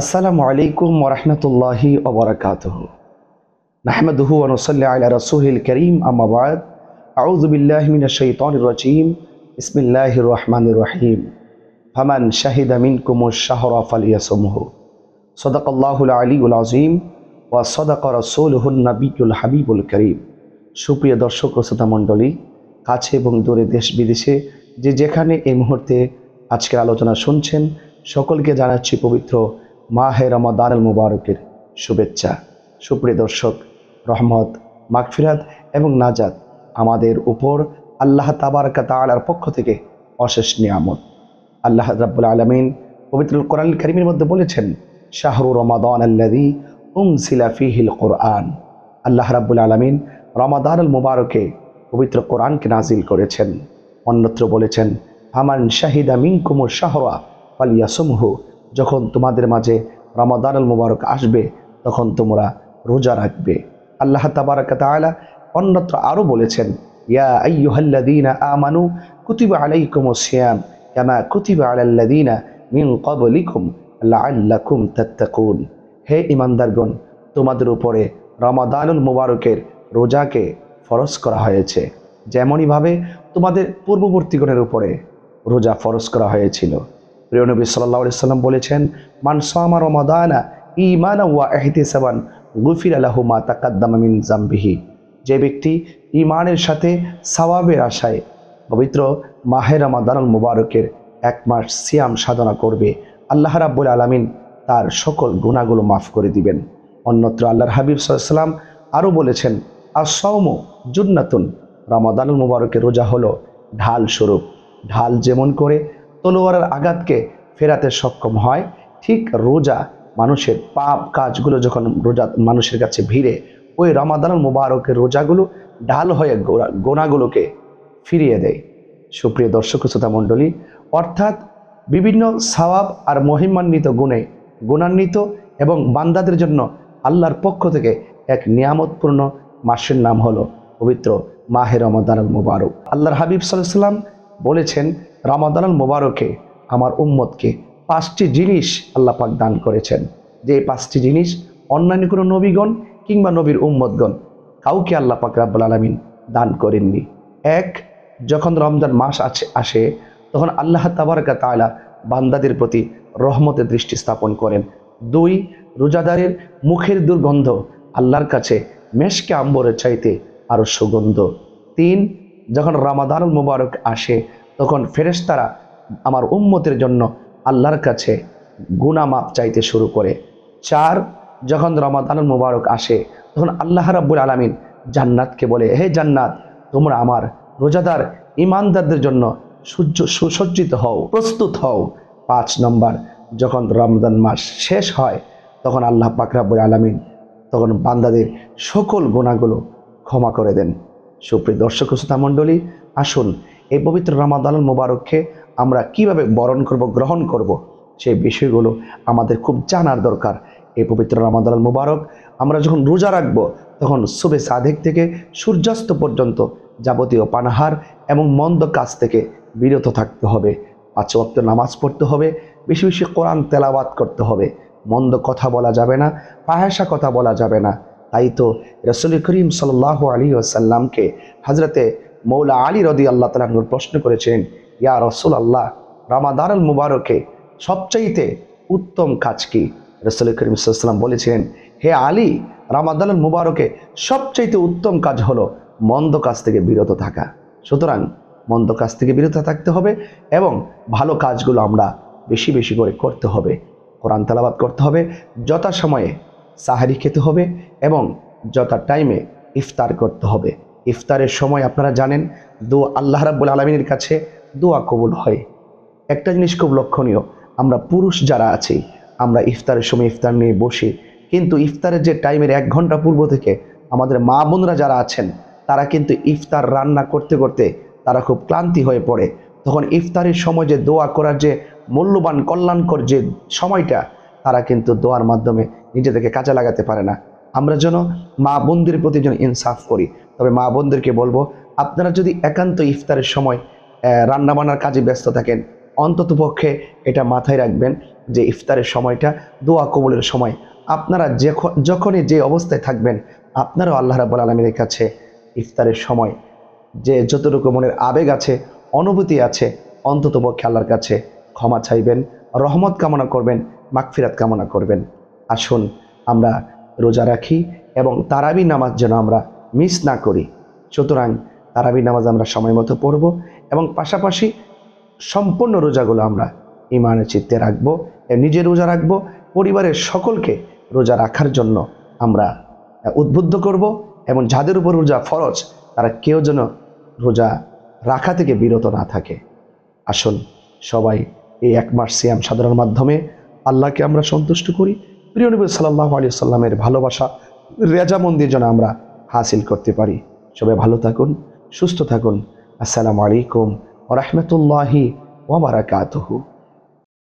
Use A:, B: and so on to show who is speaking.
A: আসসালামু আলাইকুম ওরহমতুল্লাহি ওবরাকাত নাহমদহু অনুসল্লা আলা রসুহিল করিম আমাবাদ আউজবিল্লাহমিন শৈতন রচিম ইসমিল্লাহ রহমান রহিম হামান শাহিদ আমিন কুমুর শাহরফ সদক আল্লাহুল আলী উল আজিম ওয়া সদাক রসুলহুল নবীল হাবিবুল করিম সুপ্রিয় দর্শক শ্রোতা মণ্ডলী কাছে এবং দূরে দেশ বিদেশে যে যেখানে এই মুহূর্তে আজকের আলোচনা শুনছেন সকলকে জানাচ্ছি পবিত্র মাহে রমাদানুল মুবারকের শুভেচ্ছা সুপ্রিয় দর্শক রহমত মাকফিরাত এবং নাজাদ আমাদের উপর আল্লাহ তাবারকা তালার পক্ষ থেকে অশেষ নিয়ামত আল্লাহ রাবুল আলমিন পবিত্র কোরআন করিমের মধ্যে বলেছেন শাহরু রমাদান আল্লাদি উম হিল কোরআন আল্লাহ রাবুল আলমিন রমাদানুল মুবারকে পবিত্র কোরআনকে নাজিল করেছেন অন্যত্র বলেছেন আমান শাহিদা মিঙ্কুমুর শাহরা পালিয়াসমহু যখন তোমাদের মাঝে রমাদানুল মুবারক আসবে তখন তোমরা রোজা রাখবে আল্লাহ তাবারক তালা অন্যত্র আরও বলেছেন ইয়া আইয়ুহাল্লাদিনা আমানু কুতিবা আলাইকুম সিয়াম কেনা কুতিবা আলাল্লাদিনা মিন কবলিকুম লাআল্লাকুম তাত্তাকুন হে ইমানদারগণ তোমাদের উপরে রমাদানুল মুবারকের রোজাকে ফরজ করা হয়েছে যেমনইভাবে তোমাদের পূর্ববর্তীগণের উপরে রোজা ফরজ করা হয়েছিল প্রিয় নবী সাল্লাহ সাল্লাম বলেছেন মানসামা রমাদানা ইমানা ওয়া এহতিসাবান গুফির আলাহুমা তাকাদ্দামিন জাম্বিহি যে ব্যক্তি ইমানের সাথে সাবাবের আশায় পবিত্র মাহের রমাদানুল মুবারকের এক মাস সিয়াম সাধনা করবে আল্লাহ রাব্বুল আলমিন তার সকল গুণাগুলো মাফ করে দিবেন অন্যত্র আল্লাহর হাবিব সাল্লাম আরও বলেছেন আসম জুন্নাতুন রামাদানুল মুবারকের রোজা হলো ঢাল স্বরূপ ঢাল যেমন করে তলোয়ারের আঘাতকে ফেরাতে সক্ষম হয় ঠিক রোজা মানুষের পাপ কাজগুলো যখন রোজা মানুষের কাছে ভিড়ে ওই রমাদান মুবারকের রোজাগুলো ঢাল হয়ে গোনাগুলোকে ফিরিয়ে দেয় সুপ্রিয় দর্শক শ্রোতা মণ্ডলী অর্থাৎ বিভিন্ন সাবাব আর মহিমান্বিত গুণে গুণান্বিত এবং বান্দাদের জন্য আল্লাহর পক্ষ থেকে এক নিয়ামতপূর্ণ মাসের নাম হলো পবিত্র মাহের রমাদান মুবারক আল্লাহর হাবিব সাল্লাম বলেছেন রামাদানুল মোবারকে আমার উম্মতকে পাঁচটি জিনিস আল্লাহ পাক দান করেছেন যে পাঁচটি জিনিস অন্যান্য কোনো নবীগণ কিংবা নবীর উম্মতগণ কাউকে আল্লাহ পাক রাব্বুল আলমিন দান করেননি এক যখন রমজান মাস আছে আসে তখন আল্লাহ তাবারকা তালা বান্দাদের প্রতি রহমতের দৃষ্টি স্থাপন করেন দুই রোজাদারের মুখের দুর্গন্ধ আল্লাহর কাছে মেশকে আম্বরের চাইতে আরও সুগন্ধ তিন যখন রামাদানুল মুবারক আসে তখন ফেরেশতারা আমার উম্মতের জন্য আল্লাহর কাছে গুণামাপ চাইতে শুরু করে চার যখন রমাদানুল মুবারক আসে তখন আল্লাহ রাব্বুল আলমিন জান্নাতকে বলে হে জান্নাত তোমরা আমার রোজাদার ইমানদারদের জন্য সূর্য সুসজ্জিত হও প্রস্তুত হও পাঁচ নম্বর যখন রমদান মাস শেষ হয় তখন আল্লাহ পাকরাবুল আলমিন তখন বান্দাদের সকল গুণাগুলো ক্ষমা করে দেন সুপ্রিয় দর্শক সুতা মণ্ডলী আসুন এই পবিত্র রামাদানুল মোবারককে আমরা কিভাবে বরণ করব গ্রহণ করব। সেই বিষয়গুলো আমাদের খুব জানার দরকার এই পবিত্র রামাদানুল মোবারক আমরা যখন রোজা রাখব তখন শুভে সাধেক থেকে সূর্যাস্ত পর্যন্ত যাবতীয় পানাহার এবং মন্দ কাজ থেকে বিরত থাকতে হবে পাঁচ ওয়াক্ত নামাজ পড়তে হবে বেশি বেশি কোরআন তেলাওয়াত করতে হবে মন্দ কথা বলা যাবে না পাহাসা কথা বলা যাবে না তাই তো রসুল করিম সাল্লাহ আলী আসাল্লামকে হাজরতে মৌলা আলী রদি আল্লাহ তালাহুর প্রশ্ন করেছেন ইয়া রসুল আল্লাহ রামাদারুল মুবারকে সবচাইতে উত্তম কাজ কি রসুল করিম সাল্লাম বলেছিলেন হে আলী রামাদানুল মুবারকে সবচাইতে উত্তম কাজ হলো মন্দ কাজ থেকে বিরত থাকা সুতরাং মন্দ কাজ থেকে বিরত থাকতে হবে এবং ভালো কাজগুলো আমরা বেশি বেশি করে করতে হবে কোরআন তালাবাদ করতে হবে যথা সময়ে সাহারি খেতে হবে এবং যথা টাইমে ইফতার করতে হবে ইফতারের সময় আপনারা জানেন দু আল্লাহ রাব্বুল আলমিনের কাছে দোয়া কবুল হয় একটা জিনিস খুব লক্ষণীয় আমরা পুরুষ যারা আছি আমরা ইফতারের সময় ইফতার নিয়ে বসি কিন্তু ইফতারের যে টাইমের এক ঘন্টা পূর্ব থেকে আমাদের মা বোনরা যারা আছেন তারা কিন্তু ইফতার রান্না করতে করতে তারা খুব ক্লান্তি হয়ে পড়ে তখন ইফতারের সময় যে দোয়া করার যে মূল্যবান কল্যাণকর যে সময়টা তারা কিন্তু দোয়ার মাধ্যমে নিজেদেরকে কাজে লাগাতে পারে না আমরা যেন মা বোনদের প্রতি যেন ইনসাফ করি তবে মা বোনদেরকে বলবো আপনারা যদি একান্ত ইফতারের সময় রান্নাবান্নার কাজে ব্যস্ত থাকেন অন্ততপক্ষে এটা মাথায় রাখবেন যে ইফতারের সময়টা দোয়া কবলের সময় আপনারা যখনই যে অবস্থায় থাকবেন আপনারাও আল্লাহ রাবুল আলমীর কাছে ইফতারের সময় যে যতটুকু মনের আবেগ আছে অনুভূতি আছে অন্ততপক্ষে আল্লাহর কাছে ক্ষমা চাইবেন রহমত কামনা করবেন মাগফিরাত কামনা করবেন আসুন আমরা রোজা রাখি এবং তারাবি নামাজ যেন আমরা মিস না করি সুতরাং তারাবি নামাজ আমরা সময় মতো পড়ব এবং পাশাপাশি সম্পূর্ণ রোজাগুলো আমরা ইমানের চিত্তে রাখবো নিজে রোজা রাখবো পরিবারের সকলকে রোজা রাখার জন্য আমরা উদ্বুদ্ধ করব এবং যাদের উপর রোজা ফরজ তারা কেউ যেন রোজা রাখা থেকে বিরত না থাকে আসুন সবাই এই এক মাস সিয়াম সাধারণ মাধ্যমে আল্লাহকে আমরা সন্তুষ্ট করি প্রিয় নবী সাল্লাহ আলী সাল্লামের ভালোবাসা রেজামন্দির যেন আমরা হাসিল করতে পারি সবাই ভালো থাকুন সুস্থ থাকুন আসসালামু আলাইকুম ও রহমতুল্লাহি ওবরাকাতহু